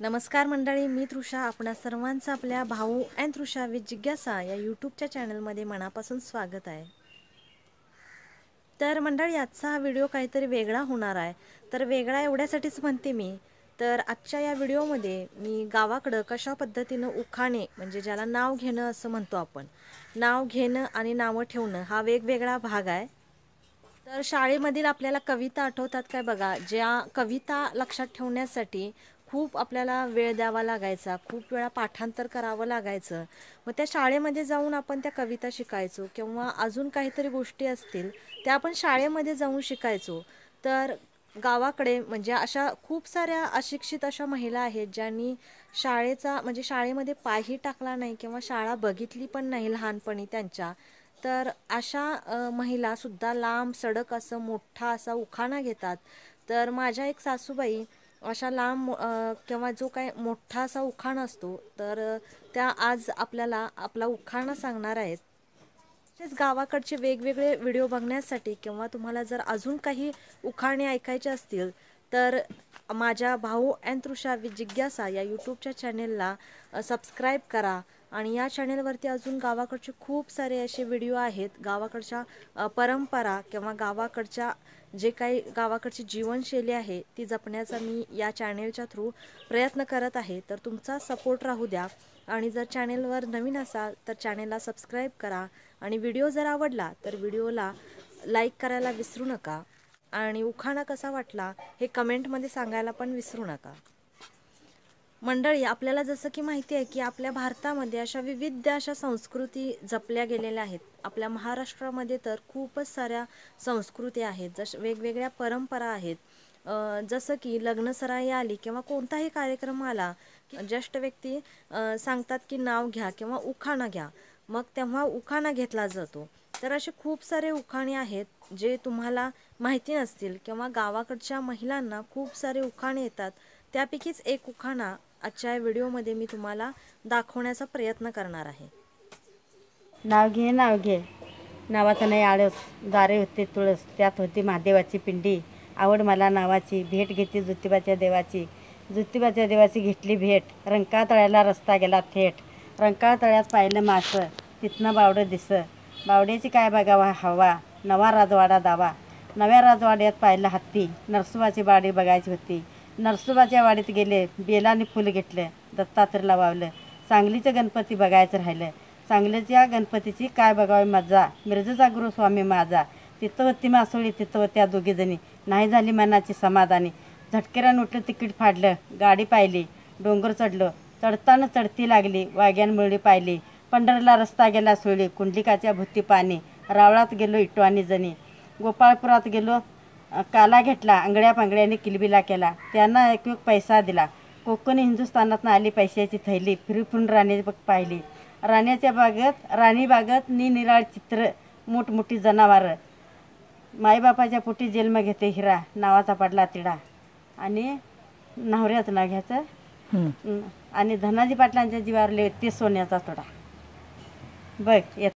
नमस्कार मंडळी मी तृषा आपणा सर्वांचं आपल्या भाऊ अँड तृषा विथ जिज्ञासा या यूट्यूबच्या चॅनलमध्ये मनापासून स्वागत आहे तर मंडळी आजचा हा व्हिडिओ काहीतरी वेगळा होणार आहे तर वेगळा एवढ्यासाठीच म्हणते मी तर आजच्या या व्हिडिओमध्ये मी गावाकडं कशा पद्धतीनं उखाणे म्हणजे ज्याला नाव घेणं असं म्हणतो आपण नाव घेणं आणि नावं ठेवणं हा वेगवेगळा भाग आहे तर शाळेमधील आपल्याला कविता आठवतात काय बघा ज्या कविता लक्षात ठेवण्यासाठी खूप आपल्याला वेळ द्यावा लागायचा खूप वेळा पाठांतर करावं लागायचं मग त्या शाळेमध्ये जाऊन आपण त्या कविता शिकायचो किंवा अजून काहीतरी गोष्टी असतील त्या आपण शाळेमध्ये जाऊन शिकायचो तर गावाकडे म्हणजे अशा खूप साऱ्या अशिक्षित अशा महिला आहेत ज्यांनी शाळेचा म्हणजे शाळेमध्ये पायही टाकला नाही किंवा शाळा बघितली पण नाही लहानपणी त्यांच्या तर अशा महिलासुद्धा लांब सडक असं मोठा असा उखाणा घेतात तर माझ्या एक सासूबाई अशा लांब किंवा जो काही मोठा असा उखाण असतो तर त्या आज आपल्याला आपला उखाणा सांगणार आहेत तसेच गावाकडचे वेगवेगळे व्हिडिओ बघण्यासाठी किंवा तुम्हाला जर अजून काही उखाणे ऐकायचे असतील तर माझ्या भाऊ अँड तृषा विजिज्ञासा या यूट्यूबच्या चॅनेलला सबस्क्राईब करा आणि या चॅनेलवरती अजून गावाकडचे खूप सारे असे व्हिडिओ आहेत गावाकडच्या परंपरा किंवा गावाकडच्या जे काही गावाकडची जीवनशैली आहे ती जपण्याचा मी या चॅनेलच्या थ्रू प्रयत्न करत आहे तर तुमचा सपोर्ट राहू द्या आणि जर चॅनेलवर नवीन असाल तर चॅनेलला सबस्क्राईब करा आणि व्हिडिओ जर आवडला तर व्हिडिओला लाईक करायला विसरू नका आणि उखाणा कसा वाटला हे कमेंटमध्ये सांगायला पण विसरू नका मंडळी आपल्याला जसं की माहिती आहे की आपल्या भारतामध्ये अशा विविध अशा संस्कृती जपल्या गेलेल्या आहेत आपल्या महाराष्ट्रामध्ये तर खूपच साऱ्या संस्कृती आहेत जश वेगवेगळ्या परंपरा आहेत जसं की लग्नसराई आली किंवा कोणताही कार्यक्रम आला ज्येष्ठ व्यक्ती सांगतात की नाव घ्या किंवा उखाणा घ्या मग तेव्हा उखाणा घेतला जातो तर असे खूप सारे उखाणे आहेत जे तुम्हाला माहिती नसतील किंवा गावाकडच्या महिलांना खूप सारे उखाणे येतात त्यापैकीच एक उखाणा आजच्या या व्हिडिओमध्ये मी तुम्हाला दाखवण्याचा प्रयत्न करणार आहे नाव घे नाव घे नावाचं नाही आळस दारे होते तुळस त्यात होती महादेवाची पिंडी आवड मला नावाची भेट घेतली ज्योतिबाच्या देवाची ज्योतिबाच्या देवाची घेतली भेट तळ्याला रस्ता गेला थेट तळ्यात पाहिलं मासं तिथनं बावडं दिस बावड्याची काय बघावा हवा नवा राजवाडा दावा नव्या राजवाड्यात पाहिलं हत्ती नरसुबाची बाडी बघायची होती नरसोबाच्या वाडीत गेले बेलाने फुलं घेतले दत्तात्रेला वावलं सांगलीचं गणपती बघायचं राहिलं सांगलीच्या गणपतीची काय बघावी मजा मिरजेचा गुरुस्वामी माझा तिथवती मासोळी तिथं त्या दोघीजणी नाही झाली मनाची समाधानी झटकेरान उठलं तिकीट फाडलं गाडी पाहिली डोंगर चढलो चढताना चढती लागली वाघ्यांमुळे पाहिली पंढरला रस्ता गेला सोळी कुंडलिकाच्या भुती पाणी रावळात गेलो इटवानी जणी गोपाळपुरात गेलो काला घेतला आंगड्या पांगड्याने किलबिला केला त्यांना एक पैसा दिला कोकण हिंदुस्थानातनं आली पैशाची थैली फिरी फिरून राणी बघ पाहिली राण्याच्या बागत राणी बागत निनिराळ चित्र मोठमोठी जनावरं माईबापाच्या पोटी जेलम घेते हिरा नावाचा पडला तिडा आणि नवऱ्याचं नाव घ्यायचं आणि धनाजी पाटलांच्या जीवावर ते सोन्याचा तोडा बघ येत